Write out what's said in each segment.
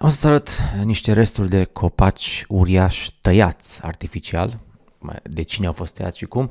Am să-ți arăt niște resturi de copaci uriași tăiați artificial, de cine au fost tăiați și cum.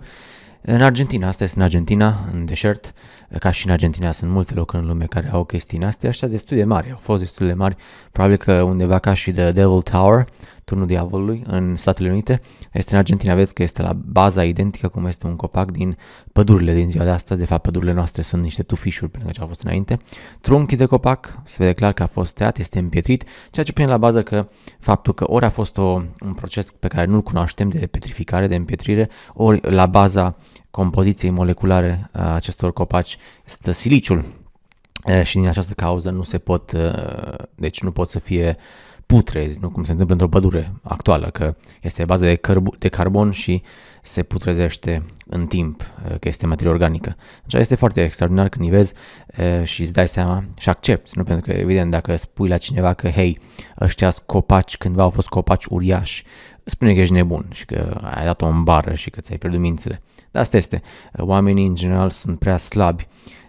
În Argentina, asta este în Argentina, în deșert, ca și în Argentina sunt multe locuri în lume care au chestii astea, așa destul de mari, au fost destul de mari, probabil că undeva ca și de Devil Tower, Turnul Diavolului în Statele Unite. Este în Argentina, Vezi că este la baza identică cum este un copac din pădurile din ziua de astăzi. De fapt, pădurile noastre sunt niște tufișuri pe ce au fost înainte. Trunchii de copac, se vede clar că a fost tăiat, este împietrit, ceea ce pune la bază că faptul că ori a fost o, un proces pe care nu-l cunoaștem de petrificare, de împietrire, ori la baza compoziției moleculare a acestor copaci stă siliciul, și din această cauză nu se pot, deci nu pot să fie putrezi, nu cum se întâmplă într-o pădure actuală, că este bază de, cărbu- de carbon și se putrezește în timp, uh, că este materie organică. Deci este foarte extraordinar când îi vezi uh, și îți dai seama și accepti, nu? Pentru că, evident, dacă spui la cineva că, hei, ăștia copaci, cândva au fost copaci uriași, spune că ești nebun și că ai dat-o în bară și că ți-ai pierdut mințile. Dar asta este. Oamenii, în general, sunt prea slabi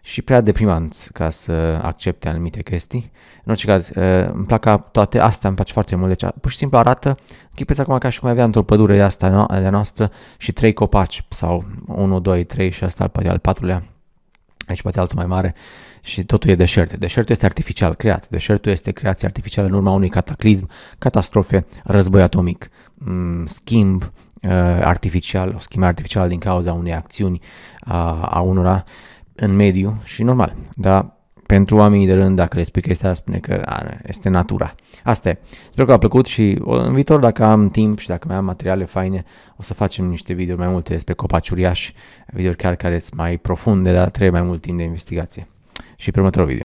și prea deprimanți ca să accepte anumite chestii. În orice caz, uh, îmi plac toate astea, îmi place foarte mult. Deci, pur și simplu arată, închipeți acum ca și cum avea într-o pădure de asta de noastră și trei copaci sau 1, 2, 3 și asta poate al patrulea. Aici poate altul mai mare și totul e deșert. Deșertul este artificial creat. Deșertul este creație artificială în urma unui cataclism, catastrofe, război atomic, mm, schimb, uh, artificial, o schimbare artificială din cauza unei acțiuni a, a unora în mediu și normal, dar pentru oamenii de rând, dacă le spui chestia spune că a, este natura. Asta e. Sper că v-a plăcut și în viitor, dacă am timp și dacă mai am materiale faine, o să facem niște videouri mai multe despre copaci uriași, videouri chiar care sunt mai profunde, dar trebuie mai mult timp de investigație. Și pe următorul video.